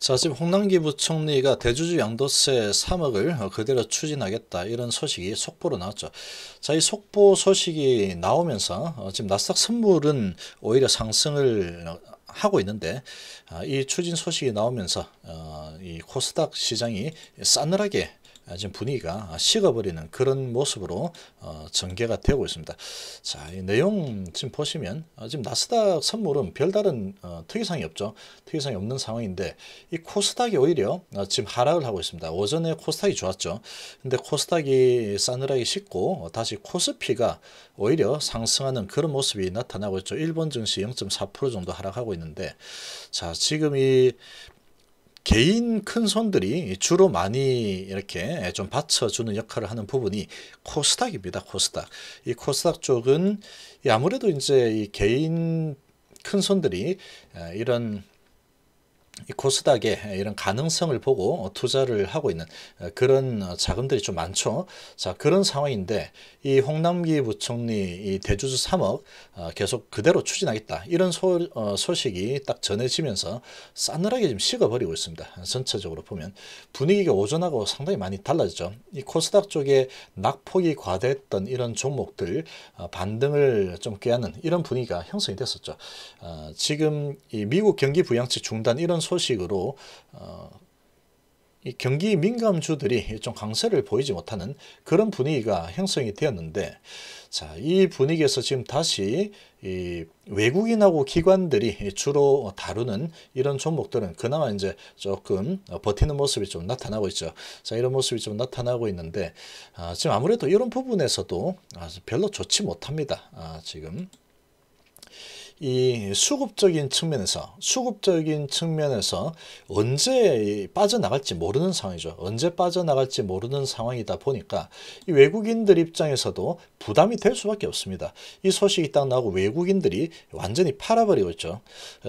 자 지금 홍남기 부총리가 대주주 양도세 3억을 어, 그대로 추진하겠다 이런 소식이 속보로 나왔죠. 자 이 속보 소식이 나오면서 어, 지금 나스닥 선물은 오히려 상승을 어, 하고 있는데 아, 이 추진 소식이 나오면서 이 코스닥 시장이 싸늘하게 아, 지금 분위기가 식어버리는 그런 모습으로 어, 전개가 되고 있습니다. 자, 이 내용 지금 보시면 어, 지금 나스닥 선물은 별다른 어, 특이사이 없죠. 특이사이 없는 상황인데 이 코스닥이 오히려 어, 지금 하락을 하고 있습니다. 오전에 코스닥이 좋았죠. 근데 코스닥이 싸늘하게 식고 어, 다시 코스피가 오히려 상승하는 그런 모습이 나타나고 있죠. 일본 증시 0.4% 정도 하락하고 있는데 자, 지금 이 개인 큰 손들이 주로 많이 이렇게 좀 받쳐주는 역할을 하는 부분이 코스닥입니다. 코스닥. 이 코스닥 쪽은 아무래도 이제 이 개인 큰 손들이 이런 이 코스닥에 이런 가능성을 보고 투자를 하고 있는 어, 그런 어, 자금들이 좀 많죠. 자 그런 상황인데 이 홍남기 부총리 이 대주주 3억 어, 계속 그대로 추진하겠다 이런 소, 소식이 딱 전해지면서 싸늘하게 지금 식어버리고 있습니다. 전체적으로 보면 분위기가 오전하고 상당히 많이 달라지죠. 이 코스닥 쪽에 낙폭이 과대했던 이런 종목들 반등을 좀 꾀하는 이런 분위기가 형성이 됐었죠. 지금 이 미국 경기 부양치 중단 이런 소식으로 어, 이 경기 민감주들이 좀 강세를 보이지 못하는 그런 분위기가 형성이 되었는데 자, 이 분위기에서 지금 다시 이 외국인하고 기관들이 주로 다루는 이런 종목들은 그나마 이제 조금 버티는 모습이 좀 나타나고 있죠. 자, 이런 모습이 좀 나타나고 있는데 아, 지금 아무래도 이런 부분에서도 아, 별로 좋지 못합니다. 아, 지금 이 수급적인 측면에서 수급적인 측면에서 언제 빠져나갈지 모르는 상황이죠. 언제 빠져나갈지 모르는 상황이다 보니까 이 외국인들 입장에서도 부담이 될 수밖에 없습니다. 이 소식이 딱 나고 외국인들이 완전히 팔아버리고 있죠.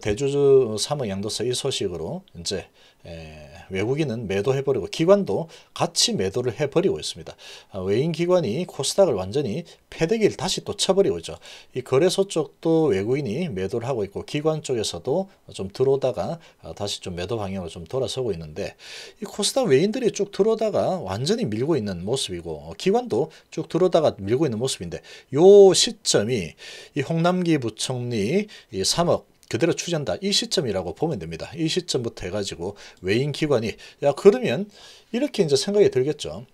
대주주 3억 양도세 이 소식으로 이제 에, 외국인은 매도해버리고 기관도 같이 매도를 해버리고 있습니다. 아, 외인 기관이 코스닥을 완전히 패대기를 다시 또 쳐버리고 있죠. 이 거래소 쪽도 외국인이 매도를 하고 있고 기관 쪽에서도 좀 들어오다가 아, 다시 좀 매도 방향으로 좀 돌아서고 있는데 이 코스닥 외인들이 쭉 들어오다가 완전히 밀고 있는 모습이고 어, 기관도 쭉 들어오다가 밀고 있는 모습인데 요 시점이 이 홍남기 부총리 이 3억 그대로 추진한다. 이 시점이라고 보면 됩니다. 이 시점부터 해가지고 외인 기관이 야 그러면 이렇게 이제 생각이 들겠죠.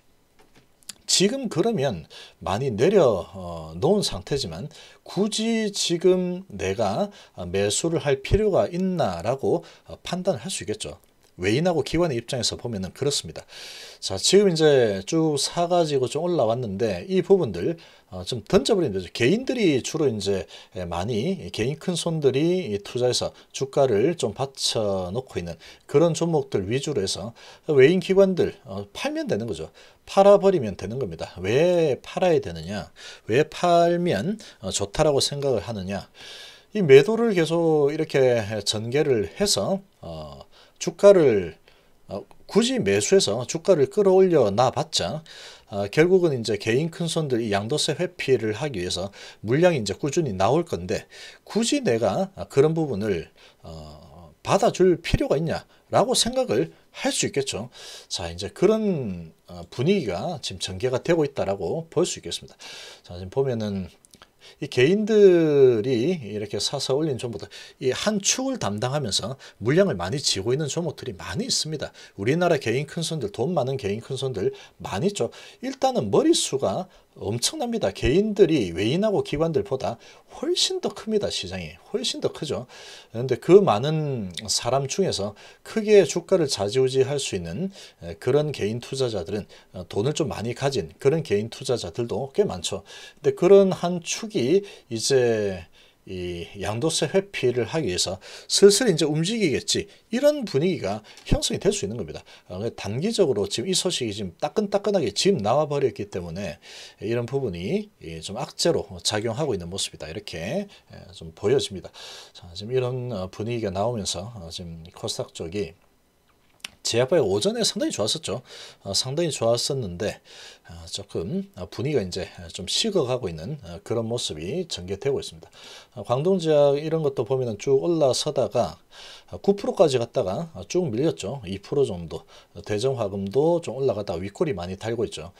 지금 그러면 많이 내려 어, 놓은 상태지만 굳이 지금 내가 매수를 할 필요가 있나라고 어, 판단을 할 수 있겠죠. 외인하고 기관의 입장에서 보면은 그렇습니다. 자, 지금 이제 쭉 사가지고 좀 올라왔는데 이 부분들 어, 좀 던져버리면 되죠. 개인들이 주로 이제 많이 개인 큰 손들이 투자해서 주가를 좀 받쳐놓고 있는 그런 종목들 위주로 해서 외인 기관들 어, 팔면 되는 거죠. 팔아버리면 되는 겁니다. 왜 팔아야 되느냐? 왜 팔면 어, 좋다라고 생각을 하느냐? 이 매도를 계속 이렇게 전개를 해서 어, 주가를 어, 굳이 매수해서 주가를 끌어올려 놔봤자 아, 결국은 이제 개인 큰손들 이 양도세 회피를 하기 위해서 물량이 이제 꾸준히 나올 건데 굳이 내가 그런 부분을 어, 받아줄 필요가 있냐라고 생각을 할 수 있겠죠. 자 이제 그런 어, 분위기가 지금 전개가 되고 있다라고 볼 수 있겠습니다. 자 지금 보면은 이 개인들이 이렇게 사서 올린 종목들 이 한 축을 담당하면서 물량을 많이 지고 있는 종목들이 많이 있습니다. 우리나라 개인 큰손들 돈 많은 개인 큰손들 많이 있죠. 일단은 머릿수가 엄청납니다. 개인들이 외인하고 기관들보다 훨씬 더 큽니다. 시장이 훨씬 더 크죠. 그런데 그 많은 사람 중에서 크게 주가를 좌지우지할 수 있는 그런 개인 투자자들은 어, 돈을 좀 많이 가진 그런 개인 투자자들도 꽤 많죠. 근데 그런 한 축이 이제 이 양도세 회피를 하기 위해서 슬슬 이제 움직이겠지 이런 분위기가 형성이 될 수 있는 겁니다. 어, 단기적으로 지금 이 소식이 지금 따끈따끈하게 지금 나와버렸기 때문에 이런 부분이 예, 좀 악재로 작용하고 있는 모습이다 이렇게 예, 좀 보여집니다. 자, 지금 이런 어, 분위기가 나오면서 어, 지금 코스닥 쪽이 제약바이오 전에 상당히 좋았었죠. 어, 상당히 좋았었는데 어, 조금 어, 분위기가 이제 좀 식어가고 있는 그런 모습이 전개되고 있습니다. 광동제약 이런 것도 보면쭉 올라서다가 9%까지 갔다가 쭉 밀렸죠. 2% 정도. 대정화금도 좀 올라가다 윗골이 많이 달고 있죠.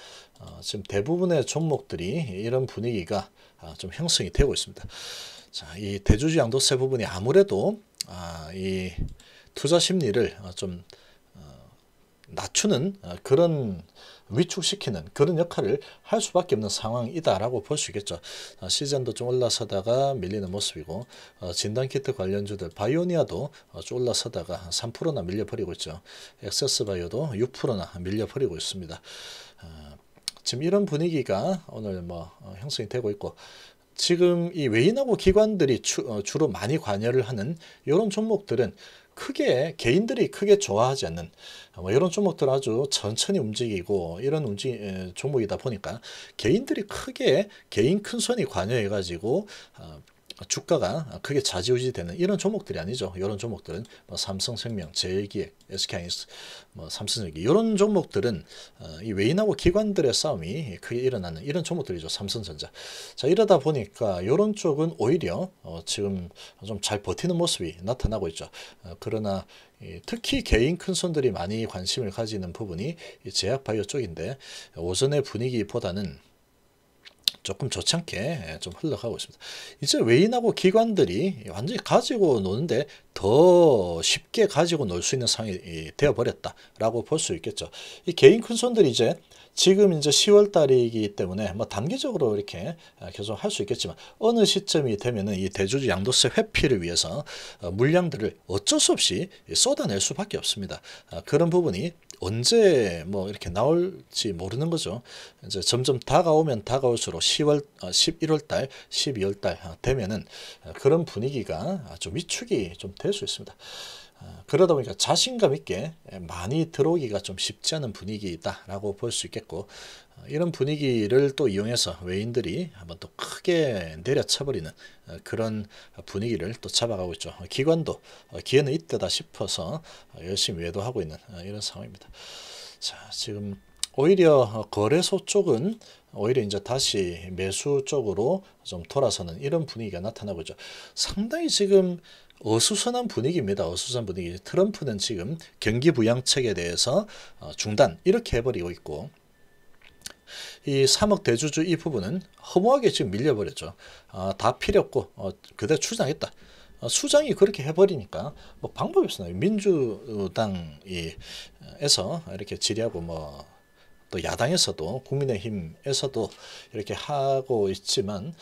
지금 대부분의 종목들이 이런 분위기가 좀 형성이 되고 있습니다. 자, 이 대주주 양도세 부분이 아무래도 아, 이 투자 심리를 좀 낮추는 어, 그런 위축시키는 그런 역할을 할 수밖에 없는 상황이다라고 볼 수 있겠죠. 어, 시즌도좀 올라서다가 밀리는 모습이고 어, 진단키트 관련주들 바이오니아도 좀 올라서다가 한 3%나 밀려버리고 있죠. 액세스바이오도 6%나 밀려버리고 있습니다. 지금 이런 분위기가 오늘 뭐 형성이 되고 있고 지금 이 외인하고 기관들이 어, 주, 로 많이 관여를 하는 이런 종목들은 크게 개인들이 크게 좋아하지 않는 뭐 이런 종목들 아주 천천히 움직이고 이런 움직 종목이다 보니까 개인들이 크게 개인 큰 손이 관여해 가지고 어, 어, 주가가 크게 좌지우지되는 이런 종목들이 아니죠. 이런 종목들은 뭐 삼성생명, 제일기획, SK하이닉스, 뭐 삼성전기 이런 종목들은 어, 이 외인하고 기관들의 싸움이 크게 일어나는 이런 종목들이죠. 삼성전자. 자 이러다 보니까 이런 쪽은 오히려 어, 지금 좀 잘 버티는 모습이 나타나고 있죠. 그러나 특히 개인 큰손들이 많이 관심을 가지는 부분이 제약바이오 쪽인데 오전의 분위기보다는 조금 좋지 않게 좀 흘러가고 있습니다. 이제 외인하고 기관들이 완전히 가지고 노는데 더 쉽게 가지고 놀 수 있는 상황이 되어버렸다라고 볼 수 있겠죠. 이 개인 큰손들이 이제 지금 이제 10월 달이기 때문에 뭐 단기적으로 이렇게 계속 아, 할수 있겠지만 어느 시점이 되면은 이 대주주 양도세 회피를 위해서 어, 물량들을 어쩔 수 없이 쏟아낼 수밖에 없습니다. 아, 그런 부분이 언제 뭐 이렇게 나올지 모르는 거죠. 이제 점점 다가오면 다가올수록 10월, 11월 어, 달, 12월 달 어, 되면은 그런 분위기가 좀 위축이 좀 될수 있습니다. 아, 그러다 보니까 자신감 있게 많이 들어오기가 좀 쉽지 않은 분위기다라고 볼 수 있겠고 어, 이런 분위기를 또 이용해서 외인들이 한번 또 크게 내려쳐버리는 어, 그런 분위기를 또 잡아가고 있죠. 기관도 어, 기회는 이때다 싶어서 열심히 외도하고 있는 이런 상황입니다. 자 지금 오히려 거래소 쪽은 오히려 이제 다시 매수 쪽으로 좀 돌아서는 이런 분위기가 나타나고 있죠. 상당히 지금 어수선한 분위기입니다. 어수선 분위기. 트럼프는 지금 경기 부양책에 대해서 어, 중단 이렇게 해버리고 있고 이 3억 대주주 이 부분은 허무하게 지금 밀려버렸죠. 아, 다 필요 없고 어, 그대로 출장했다. 어, 수장이 그렇게 해버리니까 뭐 방법이 없어요. 민주당에서 이렇게 질의하고 뭐또 야당에서도 국민의힘에서도 이렇게 하고 있지만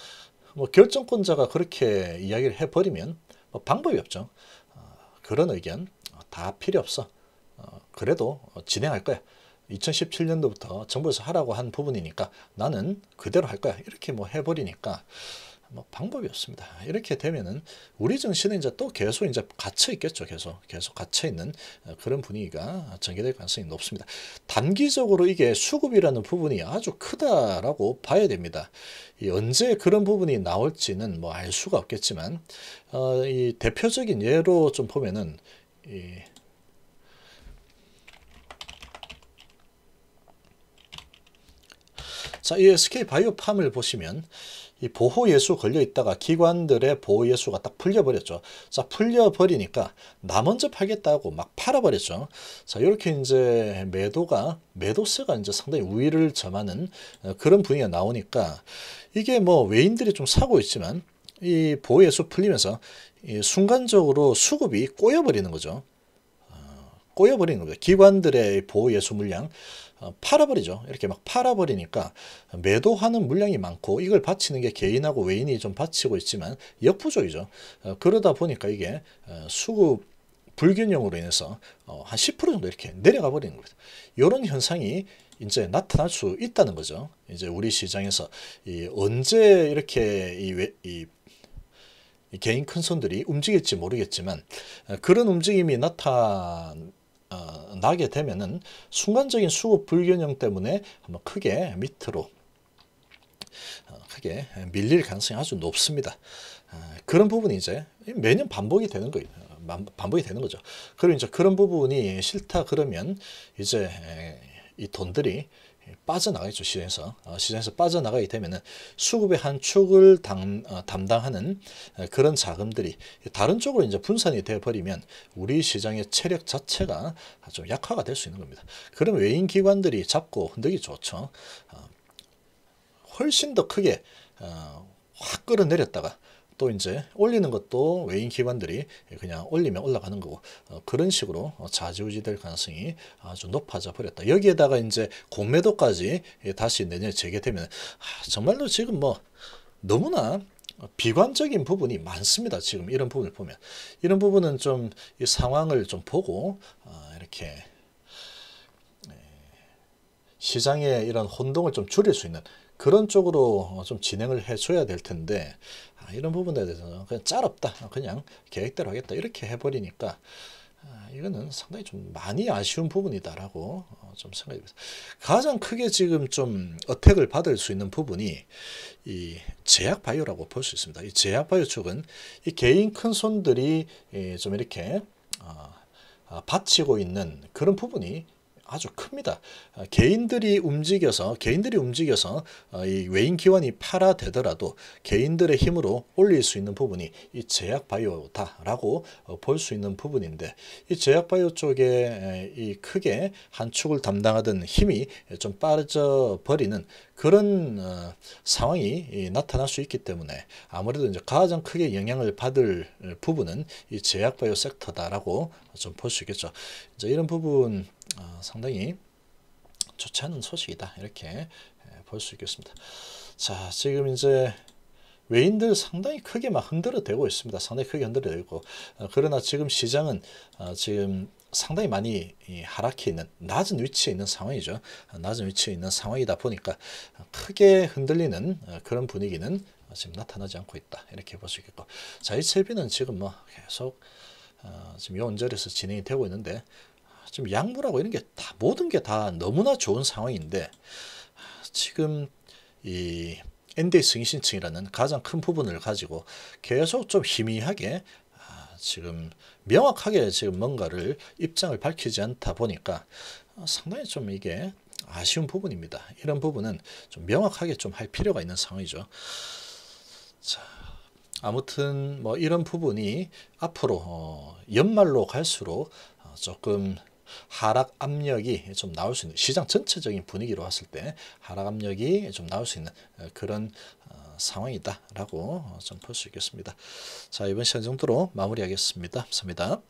뭐 결정권자가 그렇게 이야기를 해버리면 뭐 방법이 없죠. 어, 그런 의견 어, 다 필요 없어. 어, 그래도 어, 진행할 거야. 2017년도부터 정부에서 하라고 한 부분이니까 나는 그대로 할 거야. 이렇게 뭐 해버리니까 뭐 방법이 없습니다. 이렇게 되면은 우리 정신은 이제 또 계속 이제 갇혀 있겠죠. 계속 계속 갇혀 있는 어, 그런 분위기가 전개될 가능성이 높습니다. 단기적으로 이게 수급이라는 부분이 아주 크다라고 봐야 됩니다. 언제 그런 부분이 나올지는 뭐 알 수가 없겠지만 어, 이 대표적인 예로 좀 보면은 이 자, 이 SK 바이오팜을 보시면 이 보호예수 걸려 있다가 기관들의 보호예수가 딱 풀려버렸죠. 자 풀려버리니까 나 먼저 팔겠다고 막 팔아버렸죠. 자 이렇게 이제 매도가 매도세가 이제 상당히 우위를 점하는 어, 그런 분위기가 나오니까 이게 뭐 외인들이 좀 사고 있지만 이 보호예수 풀리면서 이 순간적으로 수급이 꼬여버리는 거죠. 꼬여버리는 겁니다. 기관들의 보호예수 물량 어, 팔아버리죠. 이렇게 막 팔아버리니까 매도하는 물량이 많고 이걸 바치는 게 개인하고 외인이 좀 바치고 있지만 역부족이죠. 어, 그러다 보니까 이게 어, 수급 불균형으로 인해서 한 10% 정도 이렇게 내려가 버리는 겁니다. 이런 현상이 이제 나타날 수 있다는 거죠. 이제 우리 시장에서 언제 이렇게 이, 외, 이 개인 큰손들이 움직일지 모르겠지만 그런 움직임이 나타날 어, 나게 되면은 순간적인 수급 불균형 때문에 한번 크게 밑으로 어, 크게 밀릴 가능성이 아주 높습니다. 어, 그런 부분이 이제 매년 반복이 되는 거예요. 어, 반복이 되는 거죠. 그리고 이제 그런 부분이 싫다 그러면 이제 이 돈들이 빠져나가겠죠 시장에서 어, 시장에서 빠져나가게 되면은 수급의 한 축을 담, 어, 담당하는 어, 그런 자금들이 다른 쪽으로 이제 분산이 되어버리면 우리 시장의 체력 자체가 좀 약화가 될 수 있는 겁니다. 그럼 외인 기관들이 잡고 흔들기 좋죠. 어, 훨씬 더 크게 어, 확 끌어내렸다가 또 이제 올리는 것도 외인 기관들이 그냥 올리면 올라가는 거고 어, 그런 식으로 어, 좌지우지 될 가능성이 아주 높아져 버렸다. 여기에다가 이제 공매도까지 예, 다시 내년에 재개되면 아, 정말로 지금 뭐 너무나 비관적인 부분이 많습니다. 지금 이런 부분을 보면 이런 부분은 좀 이 상황을 좀 보고 어, 이렇게 네, 시장의 이런 혼동을 좀 줄일 수 있는 그런 쪽으로 어, 좀 진행을 해줘야 될 텐데 이런 부분에 대해서는 그냥 짤 없다. 그냥 계획대로 하겠다. 이렇게 해버리니까 아, 이거는 상당히 좀 많이 아쉬운 부분이다라고 어, 좀 생각이 됩니다. 가장 크게 지금 좀 어택을 받을 수 있는 부분이 이 제약 바이오라고 볼 수 있습니다. 이 제약 바이오 쪽은 이 개인 큰 손들이 좀 이렇게 어, 아, 치고 있는 그런 부분이 아주 큽니다. 아, 개인들이 움직여서 개인들이 움직여서 아, 이 외인 기원이 팔아되더라도 개인들의 힘으로 올릴 수 있는 부분이 이 제약 바이오다라고 어, 볼수 있는 부분인데 이 제약 바이오 쪽에 이 크게 한 축을 담당하던 힘이 좀 빠져 버리는 그런 어, 상황이 나타날 수 있기 때문에 아무래도 이제 가장 크게 영향을 받을 어, 부분은 이 제약 바이오 섹터다라고 좀 볼 수 있겠죠. 이제 이런 부분 아, 상당히 좋지 않은 소식이다 이렇게 볼 수 있겠습니다. 자 지금 이제 외인들 상당히 크게 막 흔들어대고 있습니다. 상당히 크게 흔들어대고 어, 그러나 지금 시장은 어, 지금 상당히 많이 하락해 있는 낮은 위치에 있는 상황이죠. 어, 낮은 위치에 있는 상황이다 보니까 크게 흔들리는 그런 분위기는 지금 나타나지 않고 있다. 이렇게 볼 수 있겠고 자, 이 채비는 지금 뭐 계속 어, 지금 이 원절에서 진행이 되고 있는데 지금 약물하고 이런 게 다 모든 게 다 너무나 좋은 상황인데 지금 이 NDA 승인신청이라는 가장 큰 부분을 가지고 계속 좀 희미하게 아, 지금 명확하게 지금 뭔가를 입장을 밝히지 않다 보니까 어, 상당히 좀 이게 아쉬운 부분입니다. 이런 부분은 좀 명확하게 좀 할 필요가 있는 상황이죠. 자, 아무튼 뭐 이런 부분이 앞으로 어, 연말로 갈수록 어, 조금 하락 압력이 좀 나올 수 있는 시장 전체적인 분위기로 봤을 때 하락 압력이 좀 나올 수 있는 어, 그런 어, 상황이다라고 어, 좀볼 수 있겠습니다. 자 이번 시간 정도로 마무리하겠습니다. 감사합니다.